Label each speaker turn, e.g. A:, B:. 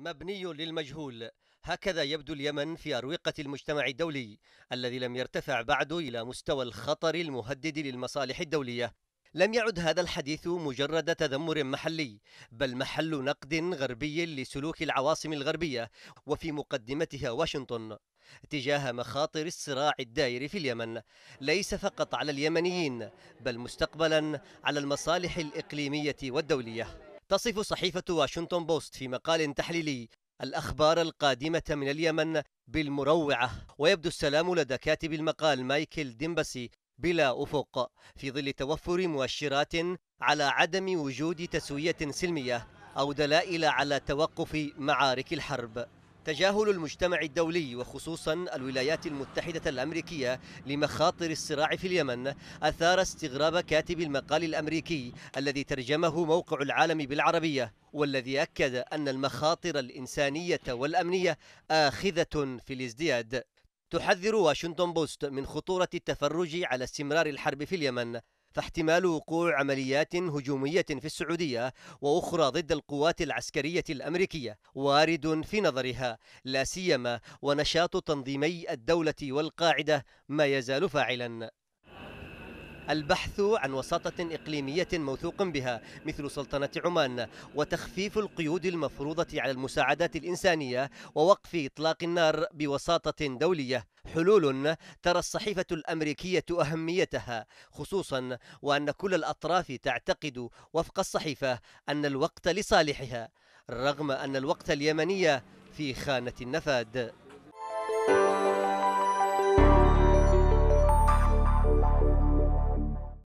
A: مبني للمجهول هكذا يبدو اليمن في أروقة المجتمع الدولي الذي لم يرتفع بعد إلى مستوى الخطر المهدد للمصالح الدولية لم يعد هذا الحديث مجرد تذمر محلي بل محل نقد غربي لسلوك العواصم الغربية وفي مقدمتها واشنطن تجاه مخاطر الصراع الدائر في اليمن ليس فقط على اليمنيين بل مستقبلا على المصالح الإقليمية والدولية تصف صحيفة واشنطن بوست في مقال تحليلي الأخبار القادمة من اليمن بالمروعة ويبدو السلام لدى كاتب المقال مايكل ديمبسي بلا أفق في ظل توفر مؤشرات على عدم وجود تسوية سلمية أو دلائل على توقف معارك الحرب تجاهل المجتمع الدولي وخصوصا الولايات المتحدة الأمريكية لمخاطر الصراع في اليمن أثار استغراب كاتب المقال الأمريكي الذي ترجمه موقع العالم بالعربية والذي أكد أن المخاطر الإنسانية والأمنية آخذة في الازدياد تحذر واشنطن بوست من خطورة التفرج على استمرار الحرب في اليمن فاحتمال وقوع عمليات هجومية في السعودية وأخرى ضد القوات العسكرية الأمريكية وارد في نظرها لا سيما ونشاط تنظيمي الدولة والقاعدة ما يزال فاعلا البحث عن وساطة إقليمية موثوق بها مثل سلطنة عمان وتخفيف القيود المفروضة على المساعدات الإنسانية ووقف إطلاق النار بوساطة دولية حلول ترى الصحيفة الأمريكية أهميتها خصوصا وأن كل الأطراف تعتقد وفق الصحيفة أن الوقت لصالحها رغم أن الوقت اليمني في خانة النفاد